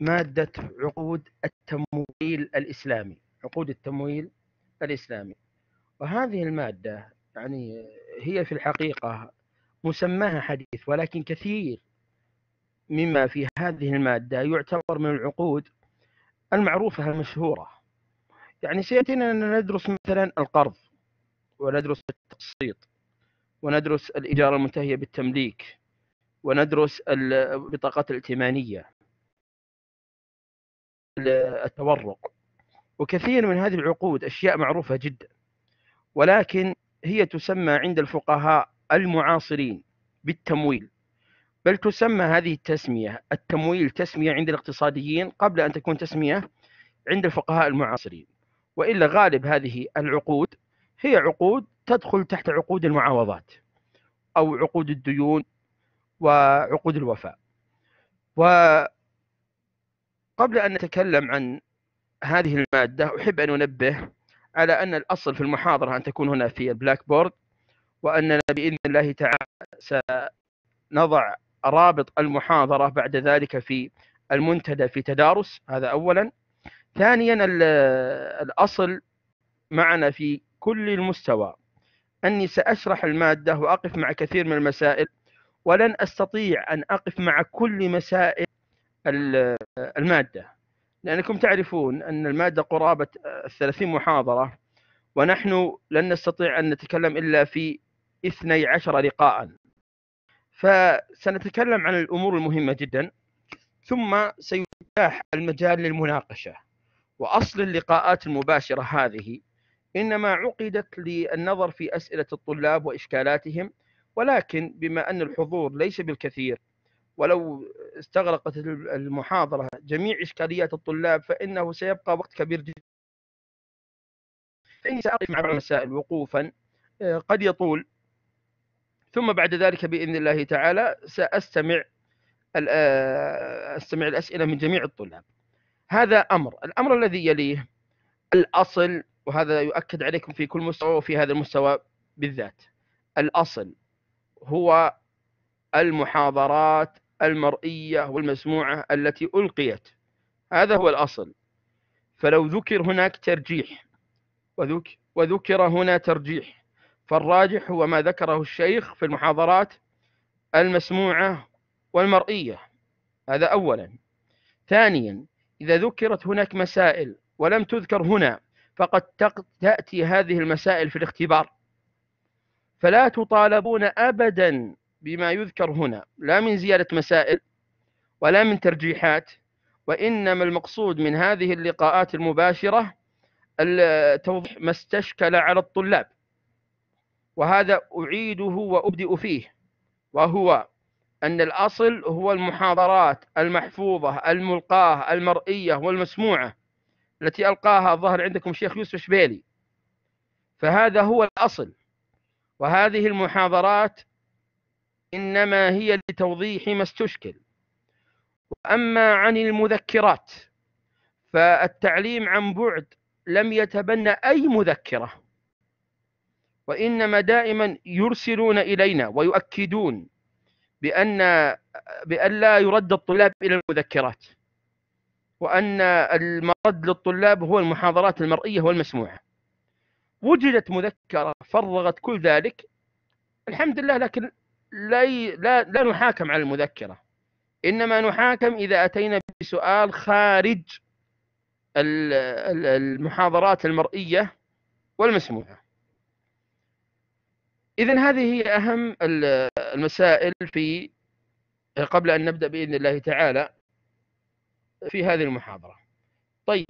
مادة عقود التمويل الإسلامي عقود التمويل الإسلامي وهذه المادة يعني هي في الحقيقة مسماها حديث ولكن كثير مما في هذه المادة يعتبر من العقود المعروفة المشهورة يعني سيأتينا أن ندرس مثلا القرض وندرس التقسيط وندرس الإجارة المنتهية بالتمليك وندرس البطاقات الائتمانية التورق وكثير من هذه العقود أشياء معروفة جدا ولكن هي تسمى عند الفقهاء المعاصرين بالتمويل بل تسمى هذه التسمية التمويل تسمية عند الاقتصاديين قبل أن تكون تسمية عند الفقهاء المعاصرين وإلا غالب هذه العقود هي عقود تدخل تحت عقود المعاوضات أو عقود الديون وعقود الوفاء و قبل أن نتكلم عن هذه المادة أحب أن أنبه على أن الأصل في المحاضرة أن تكون هنا في البلاك بورد وأننا بإذن الله تعالى سنضع رابط المحاضرة بعد ذلك في المنتدى في تدارس هذا أولا ثانيا الأصل معنا في كل المستوى أني سأشرح المادة وأقف مع كثير من المسائل ولن أستطيع أن أقف مع كل مسائل المادة لأنكم تعرفون أن المادة قرابة 30 محاضرة ونحن لن نستطيع أن نتكلم إلا في 12 لقاء فسنتكلم عن الأمور المهمة جدا ثم سيتاح المجال للمناقشة وأصل اللقاءات المباشرة هذه إنما عقدت للنظر في أسئلة الطلاب وإشكالاتهم ولكن بما أن الحضور ليس بالكثير ولو استغرقت المحاضرة جميع إشكاليات الطلاب فإنه سيبقى وقت كبير جدا فإني سأقف مع بعض المسائل وقوفا آه، قد يطول ثم بعد ذلك بإذن الله تعالى سأستمع آه، أستمع الأسئلة من جميع الطلاب هذا أمر الأمر الذي يليه الأصل وهذا يؤكد عليكم في كل مستوى وفي هذا المستوى بالذات الأصل هو المحاضرات المرئية والمسموعة التي ألقيت هذا هو الأصل فلو ذكر هناك ترجيح وذكر هنا ترجيح فالراجح هو ما ذكره الشيخ في المحاضرات المسموعة والمرئية هذا أولا ثانيا إذا ذكرت هناك مسائل ولم تذكر هنا فقد تأتي هذه المسائل في الاختبار فلا تطالبون أبدا بما يذكر هنا لا من زيادة مسائل ولا من ترجيحات وإنما المقصود من هذه اللقاءات المباشرة توضيح ما استشكل على الطلاب وهذا أعيده وأبدئ فيه وهو أن الأصل هو المحاضرات المحفوظة الملقاة المرئية والمسموعة التي ألقاها الظهر عندكم شيخ يوسف شبيلي فهذا هو الأصل وهذه المحاضرات إنما هي لتوضيح ما استشكل وأما عن المذكرات فالتعليم عن بعد لم يتبنى أي مذكرة وإنما دائما يرسلون إلينا ويؤكدون بأن بأن لا يرد الطلاب إلى المذكرات وأن المرد للطلاب هو المحاضرات المرئية والمسموعة وجدت مذكرة فرغت كل ذلك الحمد لله لكن لا, لا لا نحاكم على المذكره انما نحاكم اذا اتينا بسؤال خارج المحاضرات المرئيه والمسموعه اذا هذه هي اهم المسائل في قبل ان نبدا باذن الله تعالى في هذه المحاضره طيب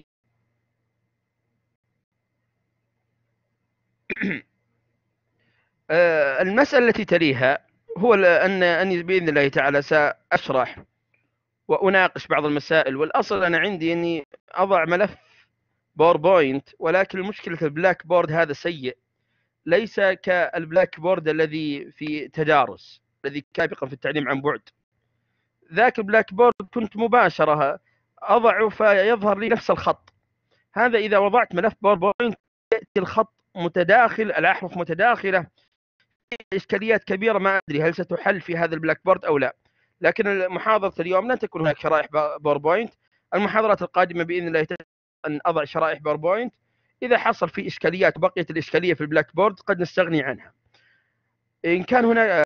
آه، المسألة التي تليها هو ان اني باذن الله تعالى ساشرح واناقش بعض المسائل والاصل انا عندي اني اضع ملف باوربوينت ولكن مشكله البلاك بورد هذا سيء ليس كالبلاك بورد الذي في تدارس الذي سابقا في التعليم عن بعد ذاك البلاك بورد كنت مباشره اضعه فيظهر لي نفس الخط هذا اذا وضعت ملف باوربوينت ياتي الخط متداخل الاحرف متداخله اشكاليات كبيره ما ادري هل ستحل في هذا البلاك بورد او لا لكن محاضره اليوم لن تكون هناك شرائح باوربوينت المحاضرات القادمه باذن الله ان اضع شرائح باوربوينت اذا حصل في اشكاليات بقيت الاشكاليه في البلاك بورد قد نستغني عنها ان كان هنا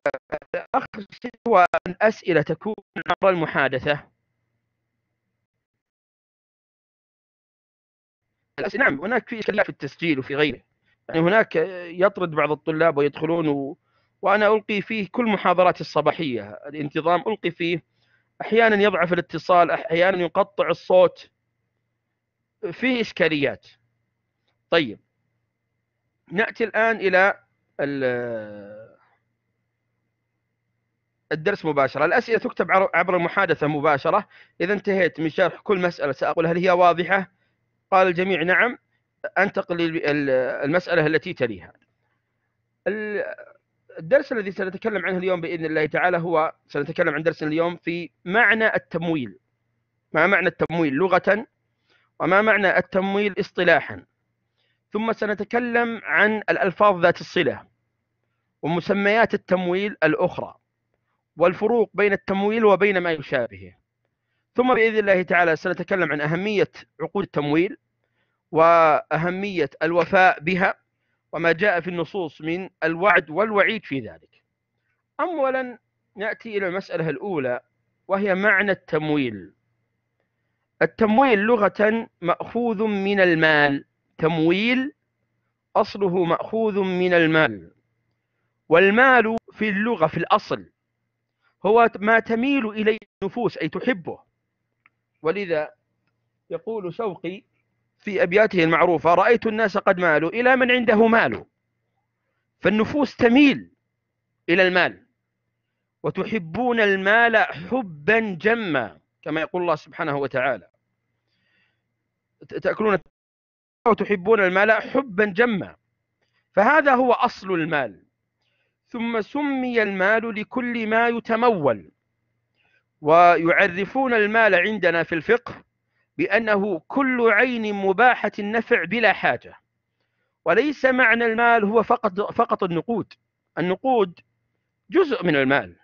اخر شيء هو الاسئله تكون عبر المحادثه الأسئلة نعم هناك في اشكاليات في التسجيل وفي غيره يعني هناك يطرد بعض الطلاب ويدخلون و... وانا القي فيه كل محاضراتي الصباحيه الانتظام القي فيه احيانا يضعف الاتصال احيانا يقطع الصوت فيه اشكاليات طيب ناتي الان الى الدرس مباشرة الأسئلة تكتب عبر المحادثة مباشرة إذا انتهيت من شرح كل مسألة سأقول هل هي واضحة؟ قال الجميع نعم انتقل للمساله التي تليها الدرس الذي سنتكلم عنه اليوم باذن الله تعالى هو سنتكلم عن درس اليوم في معنى التمويل ما معنى التمويل لغه وما معنى التمويل اصطلاحا ثم سنتكلم عن الالفاظ ذات الصله ومسميات التمويل الاخرى والفروق بين التمويل وبين ما يشابهه ثم باذن الله تعالى سنتكلم عن اهميه عقود التمويل وأهمية الوفاء بها وما جاء في النصوص من الوعد والوعيد في ذلك أولا نأتي إلى المسألة الأولى وهي معنى التمويل التمويل لغة مأخوذ من المال تمويل أصله مأخوذ من المال والمال في اللغة في الأصل هو ما تميل إليه النفوس أي تحبه ولذا يقول شوقي في أبياته المعروفة رأيت الناس قد مالوا إلى من عنده مال فالنفوس تميل إلى المال وتحبون المال حبا جما كما يقول الله سبحانه وتعالى تأكلون وتحبون المال حبا جما فهذا هو أصل المال ثم سمي المال لكل ما يتمول ويعرفون المال عندنا في الفقه بأنه كل عين مباحة النفع بلا حاجة وليس معنى المال هو فقط فقط النقود النقود جزء من المال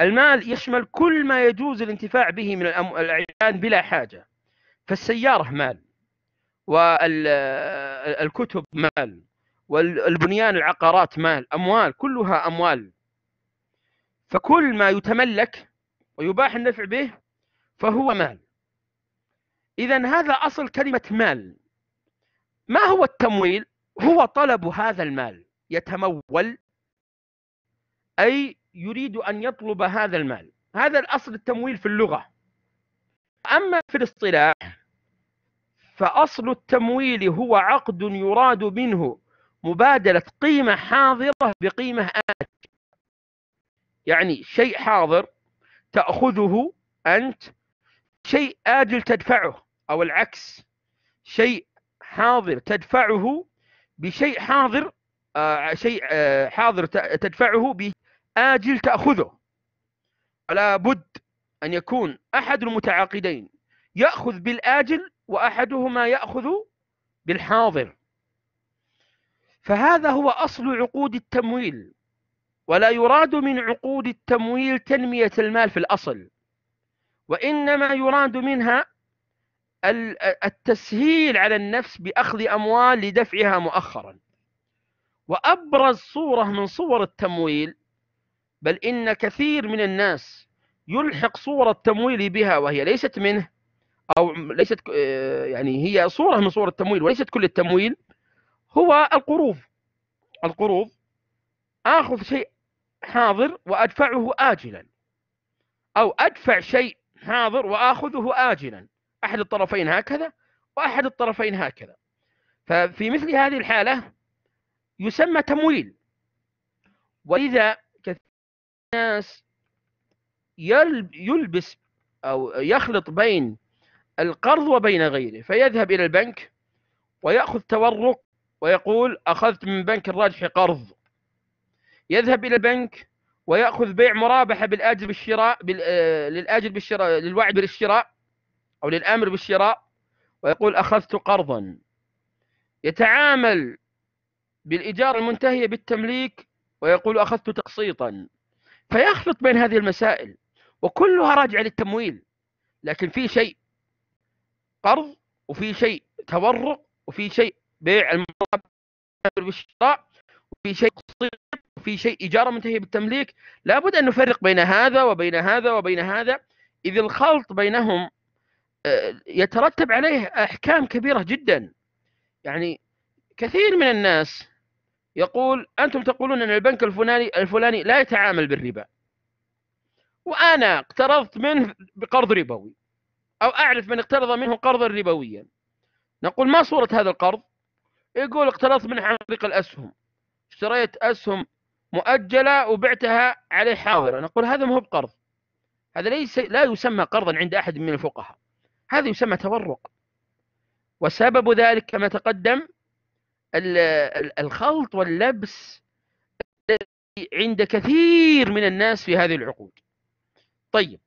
المال يشمل كل ما يجوز الانتفاع به من الأعيان بلا حاجة فالسيارة مال والكتب مال والبنيان العقارات مال أموال كلها أموال فكل ما يتملك ويباح النفع به فهو مال إذا هذا أصل كلمة مال ما هو التمويل؟ هو طلب هذا المال يتمول أي يريد أن يطلب هذا المال هذا الأصل التمويل في اللغة أما في الاصطلاح فأصل التمويل هو عقد يراد منه مبادلة قيمة حاضرة بقيمة آت يعني شيء حاضر تأخذه أنت شيء آجل تدفعه أو العكس شيء حاضر تدفعه بشيء حاضر آه شيء آه حاضر تدفعه بآجل تأخذه ولا بد أن يكون أحد المتعاقدين يأخذ بالآجل وأحدهما يأخذ بالحاضر فهذا هو أصل عقود التمويل ولا يراد من عقود التمويل تنمية المال في الأصل وإنما يراد منها التسهيل على النفس بأخذ أموال لدفعها مؤخرا وأبرز صورة من صور التمويل بل إن كثير من الناس يلحق صورة التمويل بها وهي ليست منه أو ليست آه، يعني هي صورة من صور التمويل وليست كل التمويل هو القروض القروض آخذ شيء حاضر وأدفعه آجلا أو أدفع شيء حاضر وآخذه آجلا أحد الطرفين هكذا وأحد الطرفين هكذا ففي مثل هذه الحالة يسمى تمويل ولذا كثير من الناس يلبس أو يخلط بين القرض وبين غيره فيذهب إلى البنك ويأخذ تورق ويقول أخذت من بنك الراجحي قرض يذهب إلى البنك ويأخذ بيع مرابحة بالآجل بالشراء آه، للآجل بالشراء للوعد بالشراء أو للآمر بالشراء ويقول أخذت قرضا يتعامل بالإيجار المنتهية بالتمليك ويقول أخذت تقسيطا فيخلط بين هذه المسائل وكلها راجعة للتمويل لكن في شيء قرض وفي شيء تورق وفي شيء بيع المرابح بالشراء وفي شيء تقسيط في شيء إيجارة منتهية بالتمليك لابد أن نفرق بين هذا وبين هذا وبين هذا إذ الخلط بينهم آه، يترتب عليه أحكام كبيرة جدا يعني كثير من الناس يقول أنتم تقولون أن البنك الفلاني الفلاني لا يتعامل بالربا وأنا اقترضت منه بقرض ربوي أو أعرف من اقترض منه قرضا ربويا نقول ما صورة هذا القرض يقول اقترضت منه عن طريق الأسهم اشتريت أسهم مؤجلة وبعتها عليه حاضرة نقول هذا ما هو بقرض هذا ليس لا يسمى قرضا عند أحد من الفقهاء هذا يسمى تورق وسبب ذلك كما تقدم الخلط واللبس عند كثير من الناس في هذه العقود طيب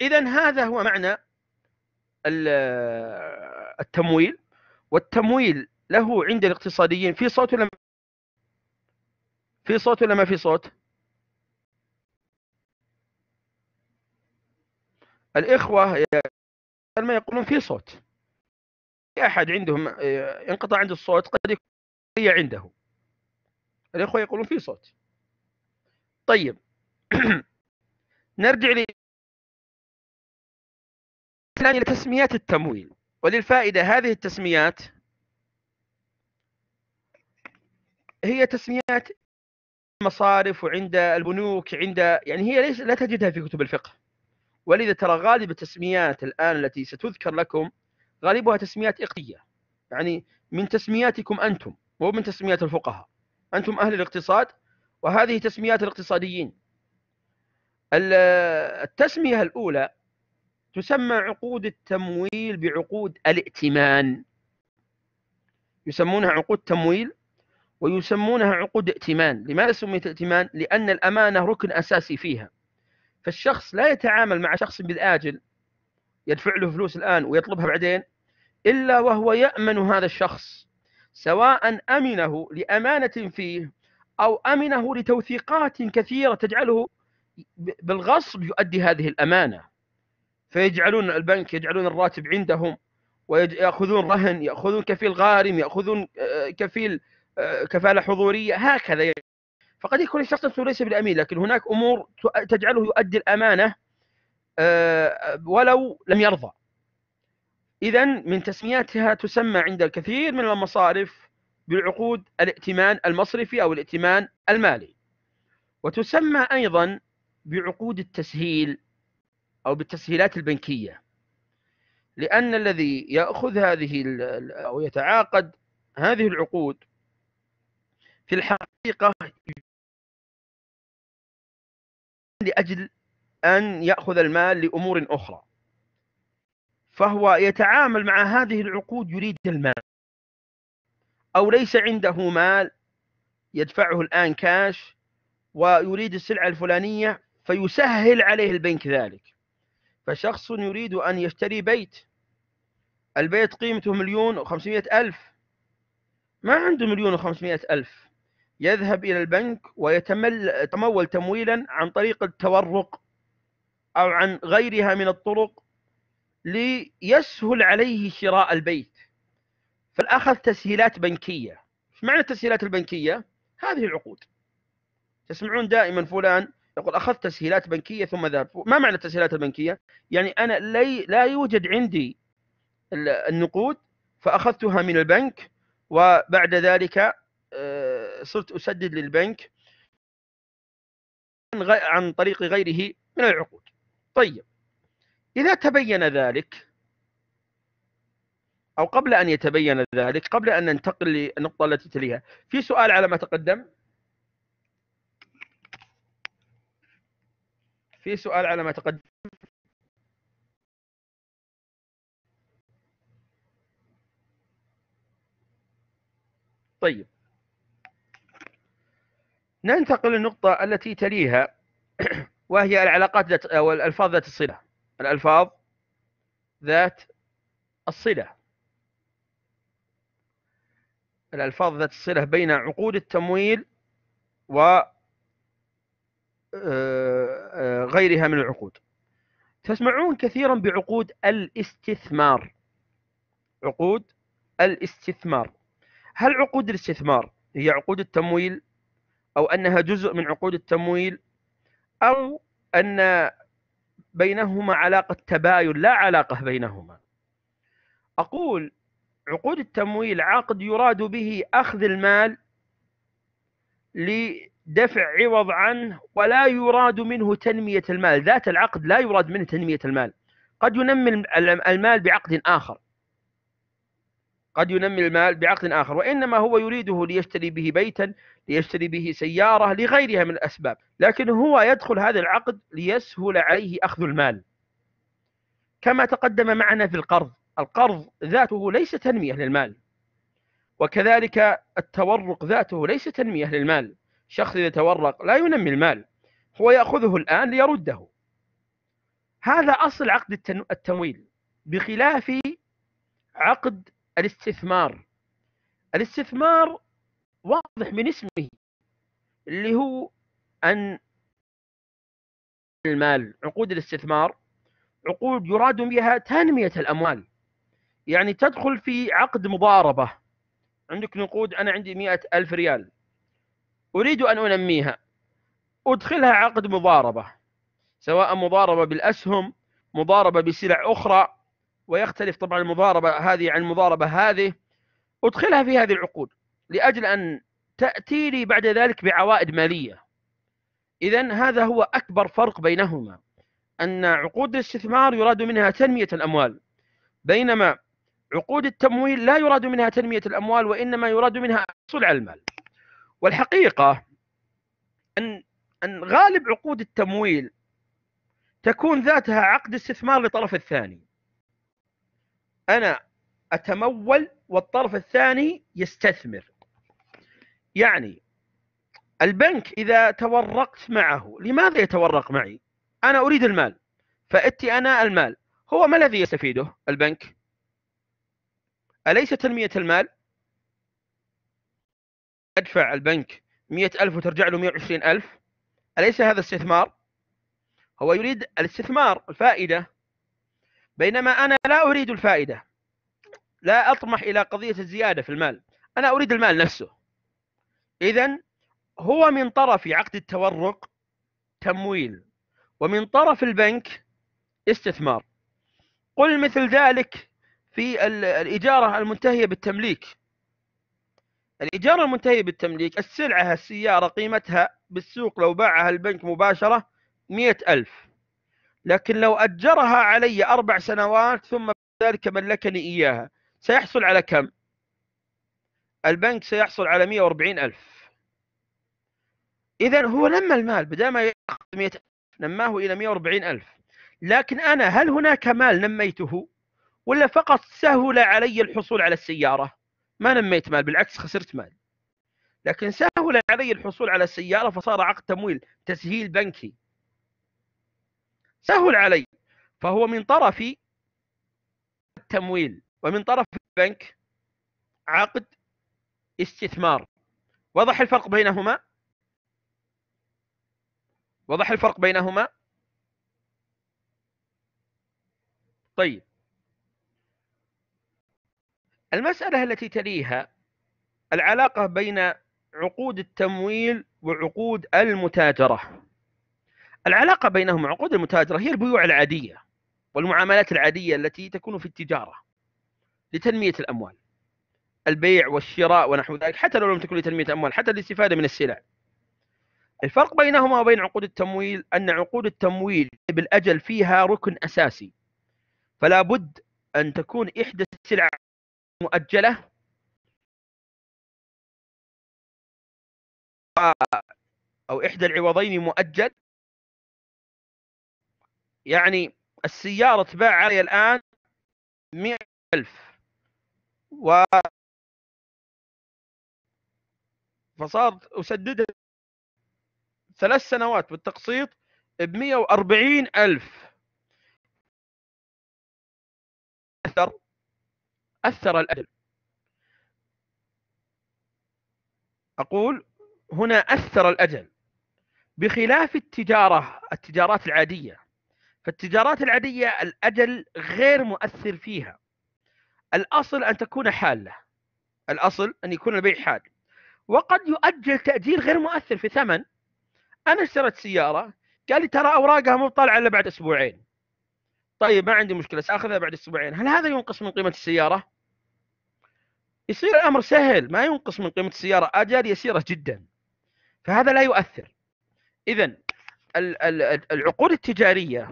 إذا هذا هو معنى التمويل والتمويل له عند الاقتصاديين في صوت لم في صوت ولا ما في صوت الإخوة ما يقولون في صوت في أحد عندهم آه، انقطع عنده الصوت قد يكون هي عنده الإخوة يقولون في صوت طيب نرجع ل الآن إلى تسميات التمويل وللفائدة هذه التسميات هي تسميات المصارف وعند البنوك عند يعني هي ليس لا تجدها في كتب الفقه ولذا ترى غالب التسميات الآن التي ستذكر لكم غالبها تسميات إقتية يعني من تسمياتكم أنتم مو من تسميات الفقهاء أنتم أهل الاقتصاد وهذه تسميات الاقتصاديين التسمية الأولى تسمى عقود التمويل بعقود الائتمان يسمونها عقود تمويل ويسمونها عقود ائتمان لماذا سميت ائتمان؟ لأن الأمانة ركن أساسي فيها فالشخص لا يتعامل مع شخص بالآجل يدفع له فلوس الآن ويطلبها بعدين إلا وهو يأمن هذا الشخص سواء أمنه لأمانة فيه أو أمنه لتوثيقات كثيرة تجعله بالغصب يؤدي هذه الأمانة فيجعلون البنك يجعلون الراتب عندهم ويأخذون رهن يأخذون كفيل غارم يأخذون آه، كفيل كفاله حضوريه هكذا فقد يكون الشخص ليس بالامين لكن هناك امور تجعله يؤدي الامانه آه، ولو لم يرضى اذا من تسمياتها تسمى عند الكثير من المصارف بالعقود الائتمان المصرفي او الائتمان المالي وتسمى ايضا بعقود التسهيل او بالتسهيلات البنكيه لان الذي ياخذ هذه او يتعاقد هذه العقود في الحقيقة لأجل أن يأخذ المال لأمور أخرى فهو يتعامل مع هذه العقود يريد المال أو ليس عنده مال يدفعه الآن كاش ويريد السلعة الفلانية فيسهل عليه البنك ذلك فشخص يريد أن يشتري بيت البيت قيمته مليون وخمسمائة ألف ما عنده مليون وخمسمائة ألف يذهب إلى البنك ويتمول تمويلا عن طريق التورق أو عن غيرها من الطرق ليسهل عليه شراء البيت فالأخذ تسهيلات بنكية ما معنى التسهيلات البنكية؟ هذه العقود تسمعون دائما فلان يقول أخذت تسهيلات بنكية ثم ذهب ما معنى التسهيلات البنكية؟ يعني أنا لي لا يوجد عندي النقود فأخذتها من البنك وبعد ذلك آه، صرت اسدد للبنك عن طريق غيره من العقود طيب اذا تبين ذلك او قبل ان يتبين ذلك قبل ان ننتقل للنقطه التي تليها في سؤال على ما تقدم في سؤال على ما تقدم طيب ننتقل للنقطة التي تليها وهي العلاقات ذات أو الألفاظ ذات الصلة الألفاظ ذات الصلة الألفاظ ذات الصلة بين عقود التمويل و آه، آه، غيرها من العقود تسمعون كثيرا بعقود الاستثمار عقود الاستثمار هل عقود الاستثمار هي عقود التمويل أو أنها جزء من عقود التمويل أو أن بينهما علاقة تباين لا علاقة بينهما أقول عقود التمويل عقد يراد به أخذ المال لدفع عوض عنه ولا يراد منه تنمية المال ذات العقد لا يراد منه تنمية المال قد ينمي المال بعقد آخر قد ينمي المال بعقد آخر وإنما هو يريده ليشتري به بيتا ليشتري به سيارة لغيرها من الأسباب لكن هو يدخل هذا العقد ليسهل عليه أخذ المال كما تقدم معنا في القرض القرض ذاته ليس تنمية للمال وكذلك التورق ذاته ليس تنمية للمال شخص إذا تورق لا ينمي المال هو يأخذه الآن ليرده هذا أصل عقد التمويل بخلاف عقد الاستثمار الاستثمار واضح من اسمه اللي هو أن المال عقود الاستثمار عقود يراد بها تنمية الأموال يعني تدخل في عقد مضاربة عندك نقود أنا عندي مئة ألف ريال أريد أن أنميها أدخلها عقد مضاربة سواء مضاربة بالأسهم مضاربة بسلع أخرى ويختلف طبعا المضاربة هذه عن المضاربة هذه أدخلها في هذه العقود لأجل أن تأتي لي بعد ذلك بعوائد مالية إذا هذا هو أكبر فرق بينهما أن عقود الاستثمار يراد منها تنمية الأموال بينما عقود التمويل لا يراد منها تنمية الأموال وإنما يراد منها الحصول على المال والحقيقة أن أن غالب عقود التمويل تكون ذاتها عقد استثمار للطرف الثاني أنا أتمول والطرف الثاني يستثمر يعني البنك إذا تورقت معه لماذا يتورق معي؟ أنا أريد المال فأتي أنا المال هو ما الذي يستفيده البنك؟ أليس تنمية المال؟ أدفع البنك مئة ألف وترجع له مئة وعشرين ألف أليس هذا استثمار؟ هو يريد الاستثمار الفائدة بينما أنا لا أريد الفائدة لا أطمح إلى قضية الزيادة في المال أنا أريد المال نفسه إذا هو من طرف عقد التورق تمويل ومن طرف البنك استثمار قل مثل ذلك في الإجارة المنتهية بالتمليك الإجارة المنتهية بالتمليك السلعة السيارة قيمتها بالسوق لو باعها البنك مباشرة مئة ألف لكن لو أجرها علي أربع سنوات ثم ذلك ملكني إياها سيحصل على كم؟ البنك سيحصل على 140 ألف إذا هو نمى المال بدأ ما يأخذ 100 ألف نماه إلى 140 ألف لكن أنا هل هناك مال نميته ولا فقط سهل علي الحصول على السيارة ما نميت مال بالعكس خسرت مال لكن سهل علي الحصول على السيارة فصار عقد تمويل تسهيل بنكي سهل علي فهو من طرف التمويل ومن طرف البنك عقد استثمار وضح الفرق بينهما وضح الفرق بينهما طيب المسألة التي تليها العلاقة بين عقود التمويل وعقود المتاجرة العلاقة بينهم عقود المتاجرة هي البيوع العادية والمعاملات العادية التي تكون في التجارة لتنمية الأموال البيع والشراء ونحو ذلك حتى لو لم تكن لتنمية الأموال حتى الاستفادة من السلع الفرق بينهما وبين عقود التمويل أن عقود التمويل بالأجل فيها ركن أساسي فلا بد أن تكون إحدى السلع مؤجلة أو إحدى العوضين مؤجل يعني السيارة تباع علي الآن مئة ألف و فصار أسددها ثلاث سنوات بالتقسيط ب 140 ألف أثر أثر الأجل أقول هنا أثر الأجل بخلاف التجارة التجارات العادية فالتجارات العادية الأجل غير مؤثر فيها الأصل أن تكون حالة الأصل أن يكون البيع حال وقد يؤجل تأجيل غير مؤثر في ثمن أنا اشتريت سيارة قال لي ترى أوراقها مو طالعة إلا بعد أسبوعين طيب ما عندي مشكلة سأخذها بعد أسبوعين هل هذا ينقص من قيمة السيارة؟ يصير الأمر سهل ما ينقص من قيمة السيارة أجل يسيرة جدا فهذا لا يؤثر إذا العقود التجارية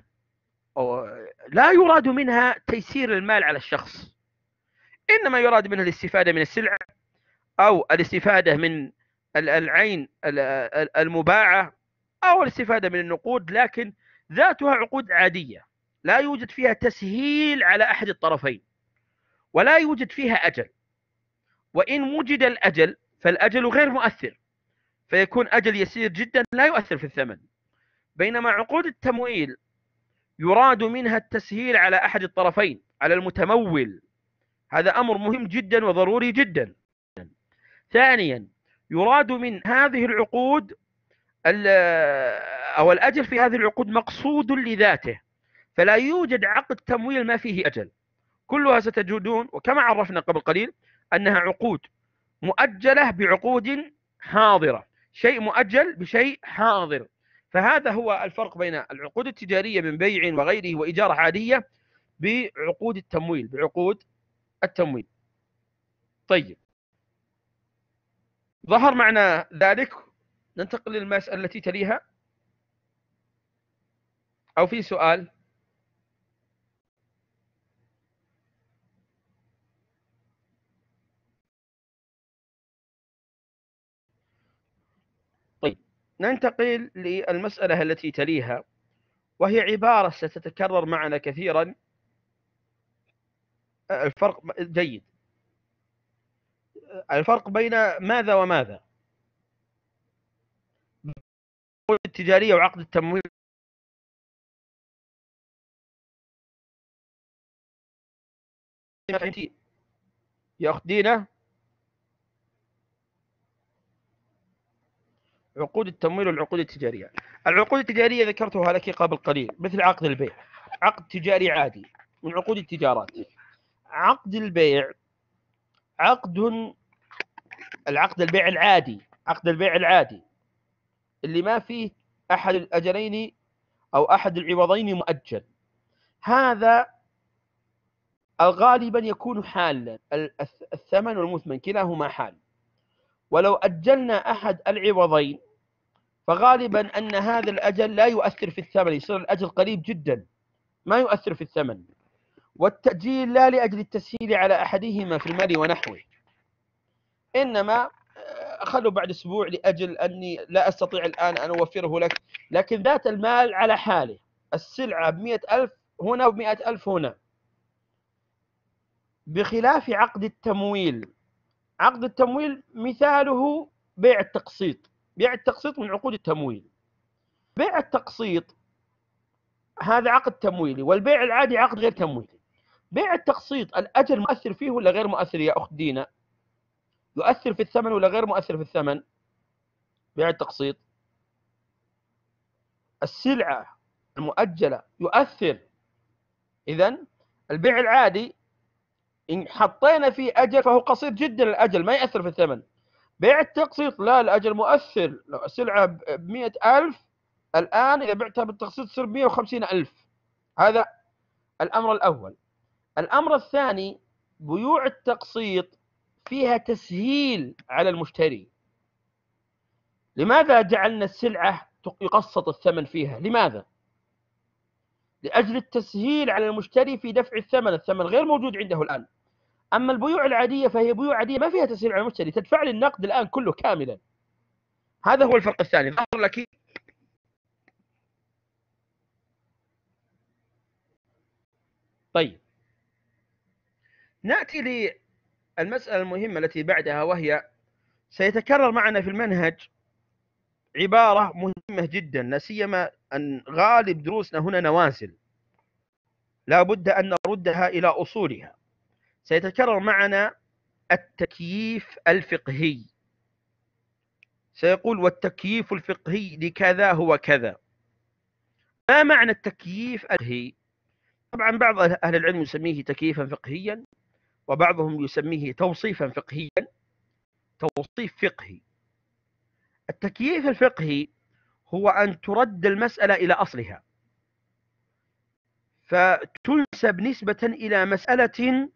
لا يراد منها تيسير المال على الشخص انما يراد منها الاستفاده من السلعه او الاستفاده من العين المباعه او الاستفاده من النقود لكن ذاتها عقود عاديه لا يوجد فيها تسهيل على احد الطرفين ولا يوجد فيها اجل وان وجد الاجل فالاجل غير مؤثر فيكون اجل يسير جدا لا يؤثر في الثمن بينما عقود التمويل يراد منها التسهيل على أحد الطرفين على المتمول هذا أمر مهم جدا وضروري جدا ثانيا يراد من هذه العقود أو الأجل في هذه العقود مقصود لذاته فلا يوجد عقد تمويل ما فيه أجل كلها ستجدون وكما عرفنا قبل قليل أنها عقود مؤجلة بعقود حاضرة شيء مؤجل بشيء حاضر فهذا هو الفرق بين العقود التجارية من بيع وغيره وإجارة عادية بعقود التمويل بعقود التمويل طيب ظهر معنى ذلك ننتقل للمسألة التي تليها أو في سؤال ننتقل للمسألة التي تليها وهي عبارة ستتكرر معنا كثيرا الفرق جيد الفرق بين ماذا وماذا التجارية وعقد التمويل يأخذ عقود التمويل والعقود التجارية العقود التجارية ذكرتها لك قبل قليل مثل عقد البيع عقد تجاري عادي من عقود التجارات عقد البيع عقد العقد البيع العادي عقد البيع العادي اللي ما فيه أحد الأجلين أو أحد العوضين مؤجل هذا غالبا يكون حالا الثمن والمثمن كلاهما حال ولو أجلنا أحد العوضين فغالبا أن هذا الأجل لا يؤثر في الثمن يصير الأجل قريب جدا ما يؤثر في الثمن والتأجيل لا لأجل التسهيل على أحدهما في المال ونحوه إنما أخله آه، بعد أسبوع لأجل أني لا أستطيع الآن أن أوفره لك لكن ذات المال على حاله السلعة ب ألف هنا وبمئة ألف هنا بخلاف عقد التمويل عقد التمويل مثاله بيع التقسيط بيع التقسيط من عقود التمويل بيع التقسيط هذا عقد تمويلي والبيع العادي عقد غير تمويلي بيع التقسيط الأجل مؤثر فيه ولا غير مؤثر يا أخت دينا يؤثر في الثمن ولا غير مؤثر في الثمن بيع التقسيط السلعة المؤجلة يؤثر إذا البيع العادي إن حطينا فيه أجل فهو قصير جدا الأجل ما يأثر في الثمن بيع التقسيط لا لأجل مؤثر لو السلعة ب ألف الآن إذا بعتها بالتقسيط تصير 150 ألف هذا الأمر الأول الأمر الثاني بيوع التقسيط فيها تسهيل على المشتري لماذا جعلنا السلعة يقسط الثمن فيها لماذا؟ لأجل التسهيل على المشتري في دفع الثمن الثمن غير موجود عنده الآن اما البيوع العاديه فهي بيوع عاديه ما فيها تسهيل على المشتري تدفع لي النقد الان كله كاملا هذا هو الفرق الثاني ظهر لك طيب ناتي للمساله المهمه التي بعدها وهي سيتكرر معنا في المنهج عباره مهمه جدا لا سيما ان غالب دروسنا هنا نوازل لا بد ان نردها الى اصولها سيتكرر معنا التكييف الفقهي سيقول والتكييف الفقهي لكذا هو كذا ما معنى التكييف الفقهي طبعا بعض أهل العلم يسميه تكييفا فقهيا وبعضهم يسميه توصيفا فقهيا توصيف فقهي التكييف الفقهي هو أن ترد المسألة إلى أصلها فتنسب نسبة إلى مسألة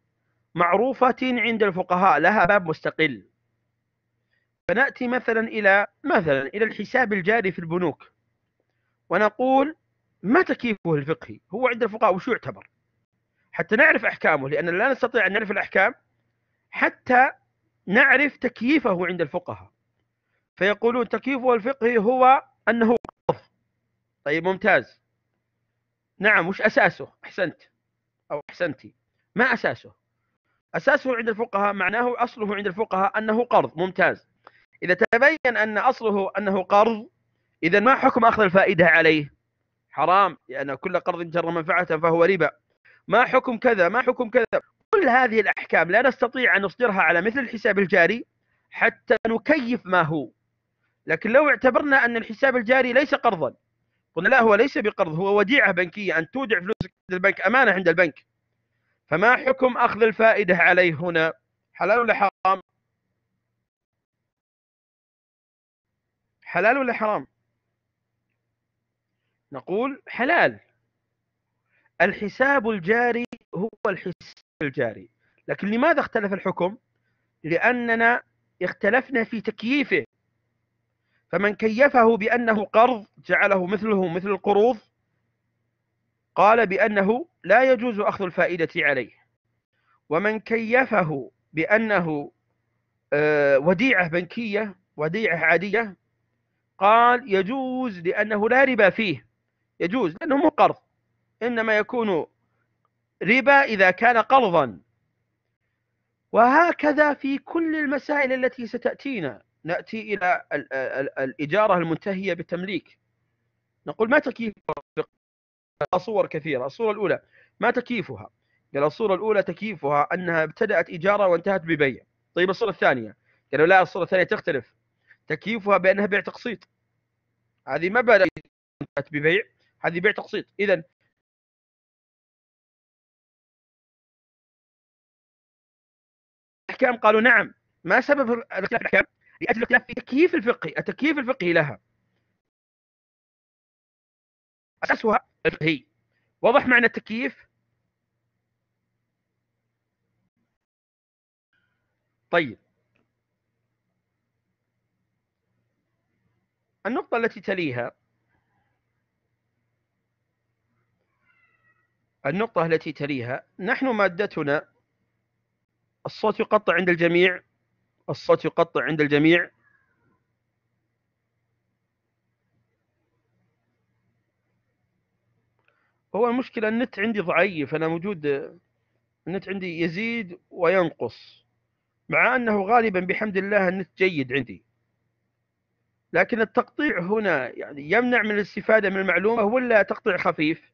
معروفة عند الفقهاء لها باب مستقل فنأتي مثلا إلى مثلا إلى الحساب الجاري في البنوك ونقول ما تكييفه الفقهي هو عند الفقهاء وش يعتبر حتى نعرف أحكامه لأننا لا نستطيع أن نعرف الأحكام حتى نعرف تكييفه عند الفقهاء فيقولون تكييفه الفقهي هو أنه قرض طيب ممتاز نعم وش أساسه أحسنت أو أحسنتي ما أساسه أساسه عند الفقهاء معناه أصله عند الفقهاء أنه قرض ممتاز إذا تبين أن أصله أنه قرض إذا ما حكم أخذ الفائدة عليه حرام لأن يعني كل قرض جر منفعة فهو ربا ما حكم كذا ما حكم كذا كل هذه الأحكام لا نستطيع أن نصدرها على مثل الحساب الجاري حتى نكيف ما هو لكن لو اعتبرنا أن الحساب الجاري ليس قرضا قلنا لا هو ليس بقرض هو وديعة بنكية أن تودع فلوسك عند البنك أمانة عند البنك فما حكم أخذ الفائدة عليه هنا حلال ولا حرام حلال ولا حرام نقول حلال الحساب الجاري هو الحساب الجاري لكن لماذا اختلف الحكم لأننا اختلفنا في تكييفه فمن كيفه بأنه قرض جعله مثله مثل القروض قال بأنه لا يجوز أخذ الفائدة عليه ومن كيفه بأنه آه، وديعة بنكية وديعة عادية قال يجوز لأنه لا ربا فيه يجوز لأنه مو قرض إنما يكون ربا إذا كان قرضا وهكذا في كل المسائل التي ستأتينا نأتي إلى الإجارة المنتهية بالتمليك نقول ما تكييف صور كثيرة الصورة الأولى ما تكييفها قال الصورة الأولى تكييفها أنها ابتدأت إيجارة وانتهت ببيع طيب الصورة الثانية قالوا لا الصورة الثانية تختلف تكييفها بأنها بيع تقسيط هذه ما بدأت ببيع هذه بيع تقسيط إذا الأحكام قالوا نعم ما سبب الاختلاف الأحكام لأجل الاختلاف في التكييف الفقهي التكييف الفقهي لها اساسها هي إيه. واضح معنى التكييف طيب النقطة التي تليها النقطة التي تليها نحن مادتنا الصوت يقطع عند الجميع الصوت يقطع عند الجميع هو المشكلة النت عندي ضعيف أنا موجود النت عندي يزيد وينقص مع أنه غالبا بحمد الله النت جيد عندي لكن التقطيع هنا يعني يمنع من الاستفادة من المعلومة ولا تقطيع خفيف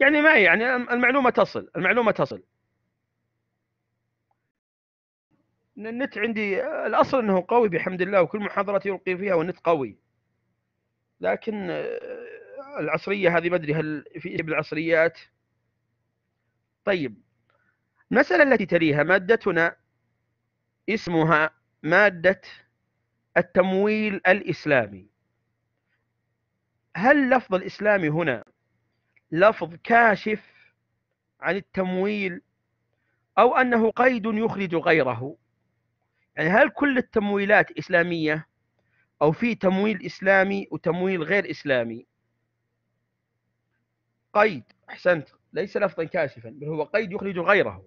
يعني ما يعني المعلومة تصل المعلومة تصل النت عندي الاصل انه قوي بحمد الله وكل محاضرات يلقي فيها والنت قوي لكن آه، العصريه هذه ما ادري هل في بالعصريات طيب المساله التي تليها مادتنا اسمها ماده التمويل الاسلامي هل لفظ الاسلامي هنا لفظ كاشف عن التمويل او انه قيد يخرج غيره يعني هل كل التمويلات إسلامية أو في تمويل إسلامي وتمويل غير إسلامي قيد أحسنت ليس لفظا كاشفا بل هو قيد يخرج غيره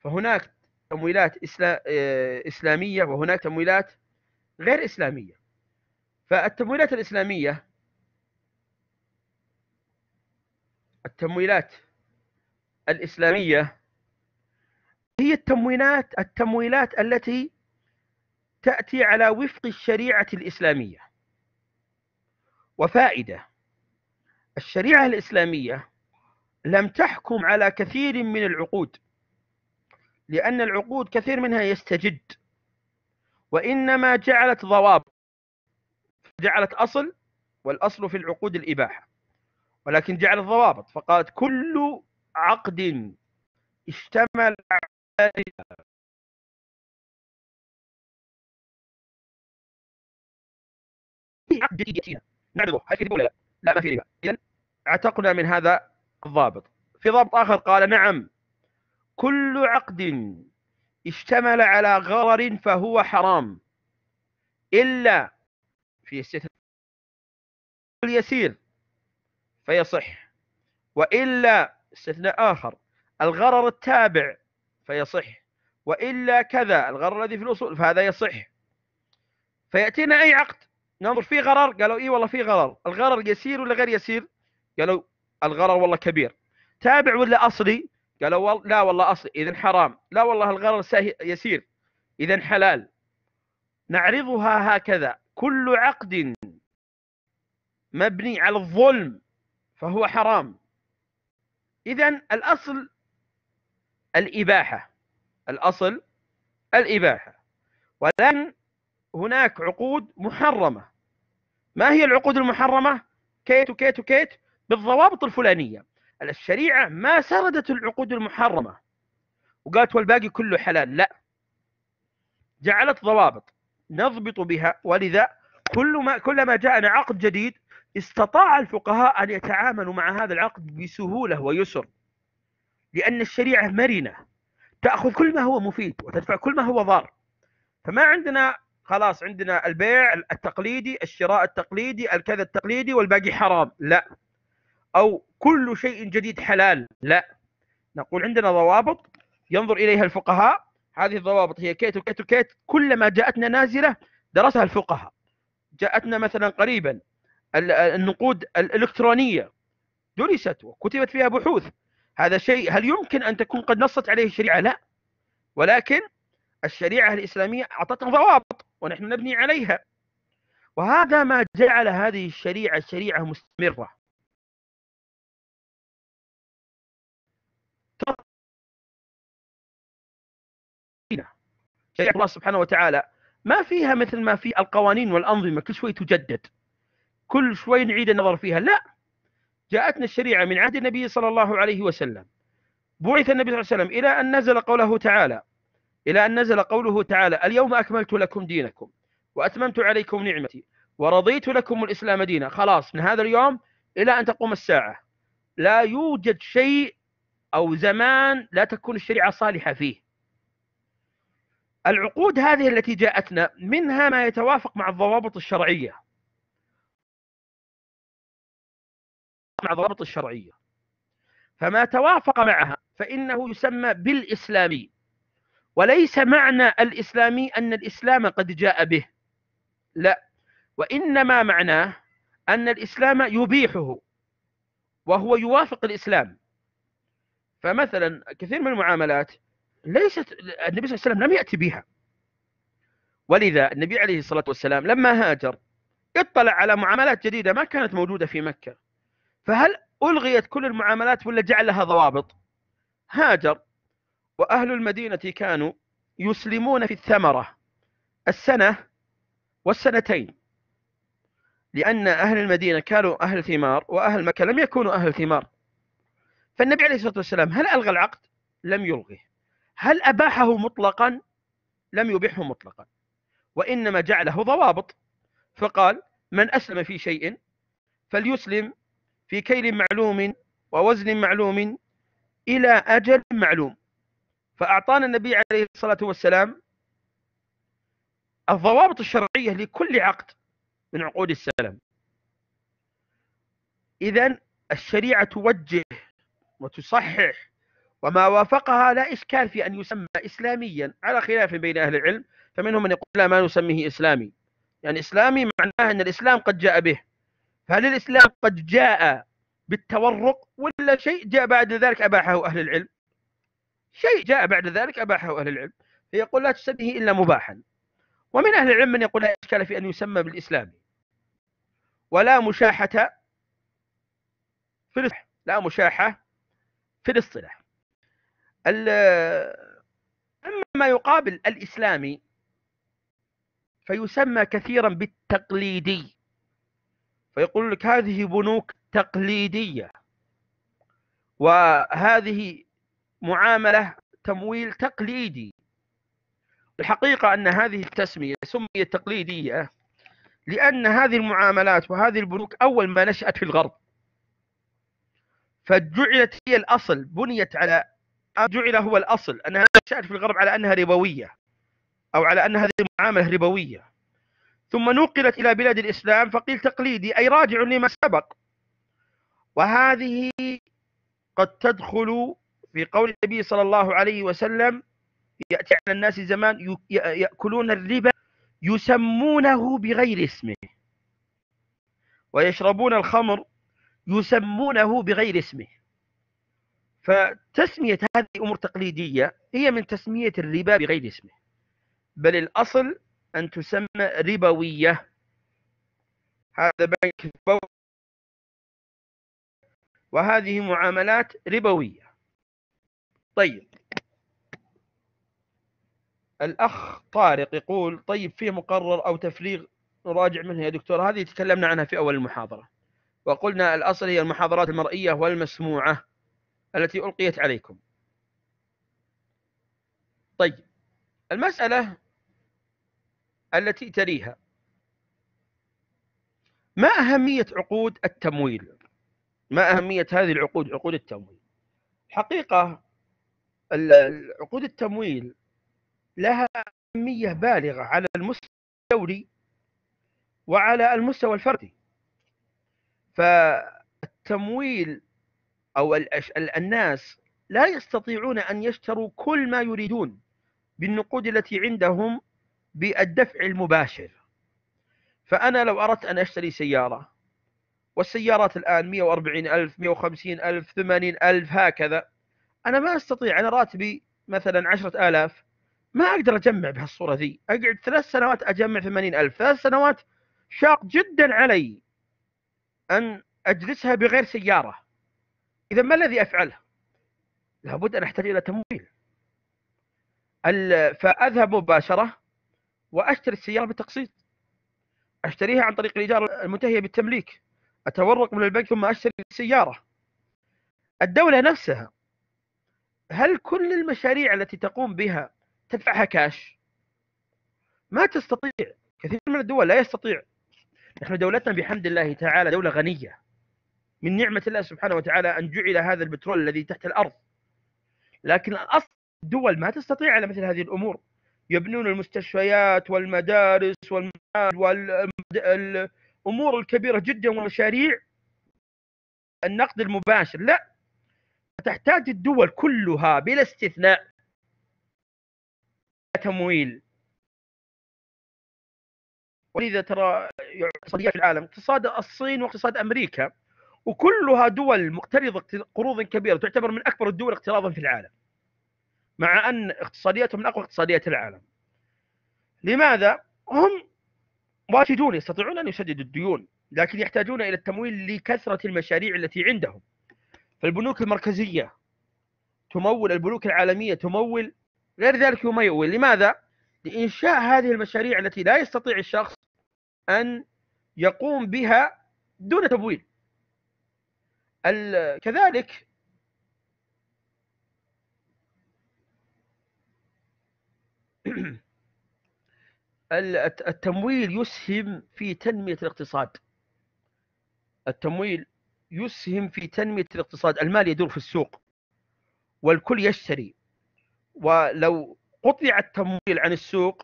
فهناك تمويلات آه، إسلامية وهناك تمويلات غير إسلامية فالتمويلات الإسلامية التمويلات الإسلامية هي التموينات التمويلات التي تأتي على وفق الشريعة الإسلامية وفائدة الشريعة الإسلامية لم تحكم على كثير من العقود لأن العقود كثير منها يستجد وإنما جعلت ضوابط جعلت أصل والأصل في العقود الإباحة ولكن جعلت ضوابط فقالت كل عقد اشتمل نعرضه هل كذب ولا لا؟ لا ما في ربا إذا اعتقنا من هذا الضابط في ضابط آخر قال نعم كل عقد اشتمل على غرر فهو حرام إلا في استثناء اليسير فيصح وإلا استثناء آخر الغرر التابع فيصح وإلا كذا الغرر الذي في الأصول فهذا يصح فيأتينا أي عقد ننظر فيه غرر قالوا إيه والله فيه غرر الغرر يسير ولا غير يسير قالوا الغرر والله كبير تابع ولا أصلي قالوا لا والله أصلي إذا حرام لا والله الغرر يسير إذا حلال نعرضها هكذا كل عقد مبني على الظلم فهو حرام إذا الأصل الإباحة الأصل الإباحة ولكن هناك عقود محرمة ما هي العقود المحرمة؟ كيت وكيت وكيت بالضوابط الفلانية الشريعة ما سردت العقود المحرمة وقالت والباقي كله حلال لا جعلت ضوابط نضبط بها ولذا كل ما كلما جاءنا عقد جديد استطاع الفقهاء أن يتعاملوا مع هذا العقد بسهولة ويسر لأن الشريعة مرنة تأخذ كل ما هو مفيد وتدفع كل ما هو ضار فما عندنا خلاص عندنا البيع التقليدي الشراء التقليدي الكذا التقليدي والباقي حرام لا أو كل شيء جديد حلال لا نقول عندنا ضوابط ينظر إليها الفقهاء هذه الضوابط هي كيت وكيت وكيت كلما جاءتنا نازلة درسها الفقهاء جاءتنا مثلا قريبا النقود الإلكترونية درست وكتبت فيها بحوث هذا شيء هل يمكن أن تكون قد نصت عليه الشريعة لا ولكن الشريعة الإسلامية أعطتنا ضوابط ونحن نبني عليها وهذا ما جعل هذه الشريعة شريعة مستمرة شريعة الله سبحانه وتعالى ما فيها مثل ما في القوانين والأنظمة كل شوي تجدد كل شوي نعيد النظر فيها لا جاءتنا الشريعة من عهد النبي صلى الله عليه وسلم بعث النبي صلى الله عليه وسلم إلى أن نزل قوله تعالى إلى أن نزل قوله تعالى اليوم أكملت لكم دينكم وأتممت عليكم نعمتي ورضيت لكم الإسلام دينا خلاص من هذا اليوم إلى أن تقوم الساعة لا يوجد شيء أو زمان لا تكون الشريعة صالحة فيه العقود هذه التي جاءتنا منها ما يتوافق مع الضوابط الشرعية مع ضوابط الشرعية فما توافق معها فإنه يسمى بالإسلامي وليس معنى الإسلامي أن الإسلام قد جاء به لا وإنما معناه أن الإسلام يبيحه وهو يوافق الإسلام فمثلا كثير من المعاملات ليست النبي صلى الله عليه وسلم لم يأتي بها ولذا النبي عليه الصلاة والسلام لما هاجر اطلع على معاملات جديدة ما كانت موجودة في مكة فهل ألغيت كل المعاملات ولا جعلها ضوابط هاجر وأهل المدينة كانوا يسلمون في الثمرة السنة والسنتين لأن أهل المدينة كانوا أهل ثمار وأهل مكة لم يكونوا أهل ثمار فالنبي عليه الصلاة والسلام هل ألغى العقد؟ لم يلغه هل أباحه مطلقا؟ لم يبحه مطلقا وإنما جعله ضوابط فقال من أسلم في شيء فليسلم في كيل معلوم ووزن معلوم إلى أجل معلوم فأعطانا النبي عليه الصلاة والسلام الضوابط الشرعية لكل عقد من عقود السلام إذا الشريعة توجه وتصحح وما وافقها لا إشكال في أن يسمى إسلاميا على خلاف بين أهل العلم فمنهم من يقول لا ما نسميه إسلامي يعني إسلامي معناه أن الإسلام قد جاء به فهل الإسلام قد جاء بالتورق ولا شيء جاء بعد ذلك أباحه أهل العلم شيء جاء بعد ذلك أباحه أهل العلم يقول لا تسميه إلا مباحا ومن أهل العلم من يقول لا إشكال في أن يسمى بالإسلام ولا مشاحة في الاصطلاح لا مشاحة في الاصطلاح أما ما يقابل الإسلامي فيسمى كثيرا بالتقليدي فيقول لك هذه بنوك تقليدية وهذه معاملة تمويل تقليدي الحقيقة أن هذه التسمية سميت تقليدية لأن هذه المعاملات وهذه البنوك أول ما نشأت في الغرب فجعلت هي الأصل بنيت على جعل هو الأصل أنها نشأت في الغرب على أنها ربوية أو على أن هذه المعاملة ربوية ثم نقلت إلى بلاد الإسلام فقيل تقليدي أي راجع لما سبق وهذه قد تدخل في قول النبي صلى الله عليه وسلم يأتي على الناس زمان يأكلون الربا يسمونه بغير اسمه ويشربون الخمر يسمونه بغير اسمه فتسمية هذه أمور تقليدية هي من تسمية الربا بغير اسمه بل الأصل أن تسمى ربوية هذا بنك وهذه معاملات ربوية طيب الأخ طارق يقول طيب في مقرر أو تفريغ نراجع منه يا دكتور هذه تكلمنا عنها في أول المحاضرة وقلنا الأصل هي المحاضرات المرئية والمسموعة التي ألقيت عليكم طيب المسألة التي تليها ما أهمية عقود التمويل ما أهمية هذه العقود عقود التمويل حقيقة عقود التمويل لها أهمية بالغة على المستوى الدولي وعلى المستوى الفردي فالتمويل أو الناس لا يستطيعون أن يشتروا كل ما يريدون بالنقود التي عندهم بالدفع المباشر فأنا لو أردت أن أشتري سيارة والسيارات الآن 140 ألف 150 ألف 80 ألف هكذا أنا ما أستطيع أنا راتبي مثلا 10 آلاف ما أقدر أجمع بهالصورة ذي أقعد ثلاث سنوات أجمع 80 ألف ثلاث سنوات شاق جدا علي أن أجلسها بغير سيارة إذا ما الذي أفعله لابد أن أحتاج إلى تمويل فأذهب مباشرة واشتري السياره بالتقسيط اشتريها عن طريق الايجار المنتهيه بالتمليك اتورق من البنك ثم اشتري السياره الدوله نفسها هل كل المشاريع التي تقوم بها تدفعها كاش ما تستطيع كثير من الدول لا يستطيع نحن دولتنا بحمد الله تعالى دولة غنية من نعمة الله سبحانه وتعالى أن جعل هذا البترول الذي تحت الأرض لكن أصل الدول ما تستطيع على مثل هذه الأمور يبنون المستشفيات والمدارس والمعاهد والامور الكبيره جدا والمشاريع النقد المباشر لا تحتاج الدول كلها بلا استثناء تمويل ولذا ترى اقتصاديات العالم اقتصاد الصين واقتصاد امريكا وكلها دول مقترضه قروض كبيره تعتبر من اكبر الدول اقتراضا في العالم مع أن اقتصاديتهم من أقوى اقتصاديات العالم لماذا؟ هم واجدون يستطيعون أن يسددوا الديون لكن يحتاجون إلى التمويل لكثرة المشاريع التي عندهم فالبنوك المركزية تمول البنوك العالمية تمول غير ذلك وما يؤول لماذا؟ لإنشاء هذه المشاريع التي لا يستطيع الشخص أن يقوم بها دون تمويل كذلك التمويل يسهم في تنمية الاقتصاد التمويل يسهم في تنمية الاقتصاد المال يدور في السوق والكل يشتري ولو قطع التمويل عن السوق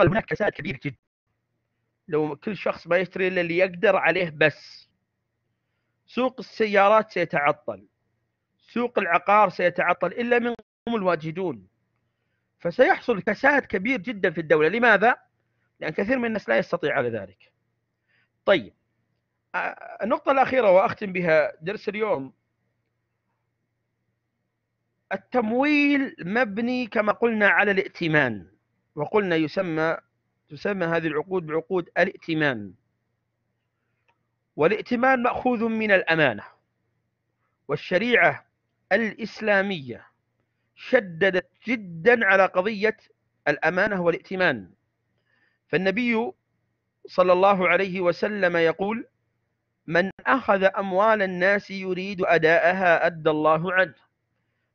هناك كساد كبير جدا لو كل شخص ما يشتري الا اللي يقدر عليه بس سوق السيارات سيتعطل سوق العقار سيتعطل الا من هم الواجدون فسيحصل كساد كبير جدا في الدولة لماذا؟ لأن كثير من الناس لا يستطيع على ذلك طيب النقطة الأخيرة وأختم بها درس اليوم التمويل مبني كما قلنا على الائتمان وقلنا يسمى تسمى هذه العقود بعقود الائتمان والائتمان مأخوذ من الأمانة والشريعة الإسلامية شددت جدا على قضية الأمانة والائتمان فالنبي صلى الله عليه وسلم يقول من أخذ أموال الناس يريد أداءها أدى الله عنه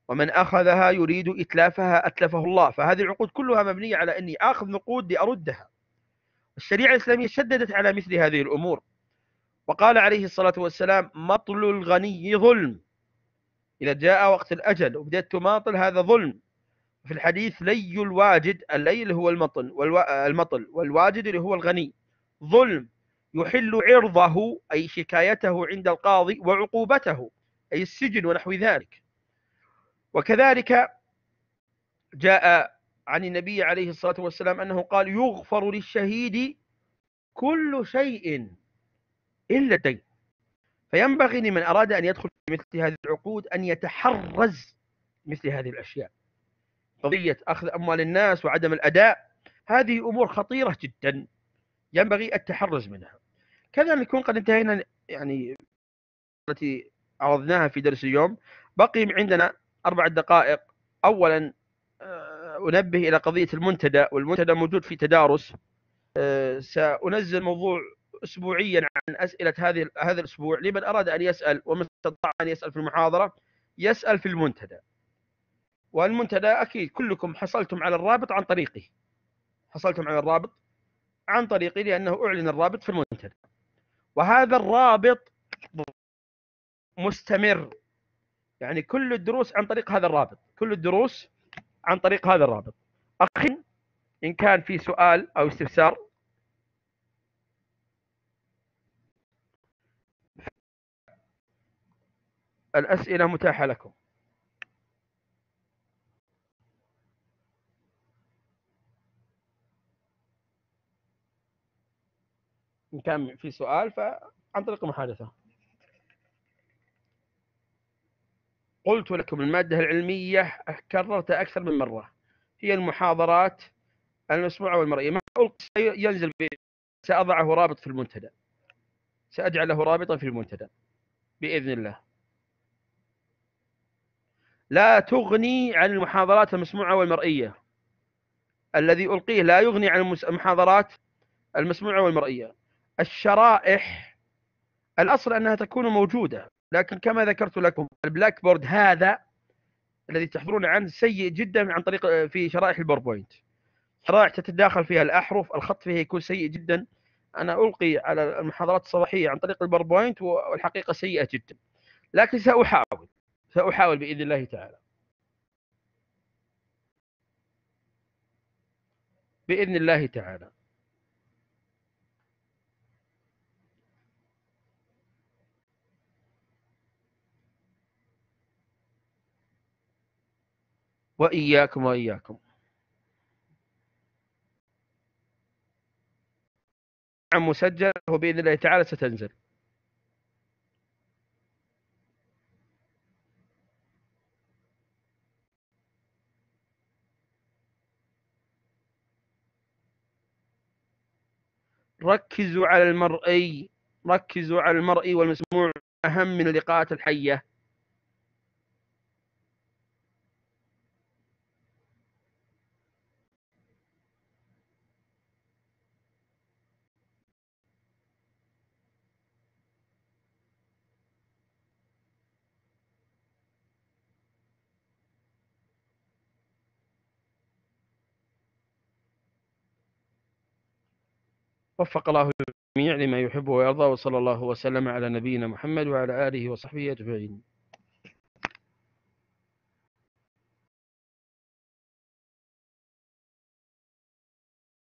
ومن أخذها يريد إتلافها أتلفه الله فهذه العقود كلها مبنية على أني أخذ نقود لأردها الشريعة الإسلامية شددت على مثل هذه الأمور وقال عليه الصلاة والسلام مطل الغني ظلم إذا جاء وقت الأجل وبدأت تماطل هذا ظلم في الحديث لي الواجد اللي اللي هو المطل المطل والواجد اللي هو الغني ظلم يحل عرضه أي شكايته عند القاضي وعقوبته أي السجن ونحو ذلك وكذلك جاء عن النبي عليه الصلاة والسلام أنه قال يغفر للشهيد كل شيء إلا الدين فينبغي لمن أراد أن يدخل مثل هذه العقود أن يتحرز مثل هذه الأشياء قضية أخذ أموال الناس وعدم الأداء هذه أمور خطيرة جدا ينبغي التحرز منها كذا نكون قد انتهينا يعني التي عرضناها في درس اليوم بقي عندنا أربع دقائق أولا آه، أنبه إلى قضية المنتدى والمنتدى موجود في تدارس آه، سأنزل موضوع اسبوعيا عن اسئله هذه هذا الاسبوع لمن اراد ان يسال ومن استطاع أن يسأل في المحاضرة يسأل في المنتدى والمنتدى أكيد كلكم حصلتم على الرابط عن طريقه حصلتم على الرابط عن طريقي لأنه أعلن الرابط في المنتدى وهذا الرابط مستمر يعني كل الدروس عن طريق هذا الرابط كل الدروس عن طريق هذا الرابط أخي إن كان في سؤال أو استفسار الأسئلة متاحة لكم إن كان في سؤال فعن طريق محادثة قلت لكم المادة العلمية كررت أكثر من مرة هي المحاضرات المسموعة والمرئية ما ينزل سأضعه رابط في المنتدى سأجعله رابطا في المنتدى بإذن الله لا تغني عن المحاضرات المسموعة والمرئية الذي ألقيه لا يغني عن المحاضرات المسموعة والمرئية الشرائح الأصل أنها تكون موجودة لكن كما ذكرت لكم البلاك بورد هذا الذي تحضرون عنه سيء جدا عن طريق آه، في شرائح البوربوينت شرائح تتداخل فيها الأحرف الخط فيها يكون سيء جدا أنا ألقي على المحاضرات الصباحية عن طريق البوربوينت والحقيقة سيئة جدا لكن سأحاول سأحاول بإذن الله تعالى بإذن الله تعالى وإياكم وإياكم عن نعم، مسجل وبإذن الله تعالى ستنزل ركزوا على المرئي ركزوا على المرئي والمسموع أهم من اللقاءات الحية وفق الله الجميع لما يحب ويرضى وصلى الله وسلم على نبينا محمد وعلى آله وصحبه أجمعين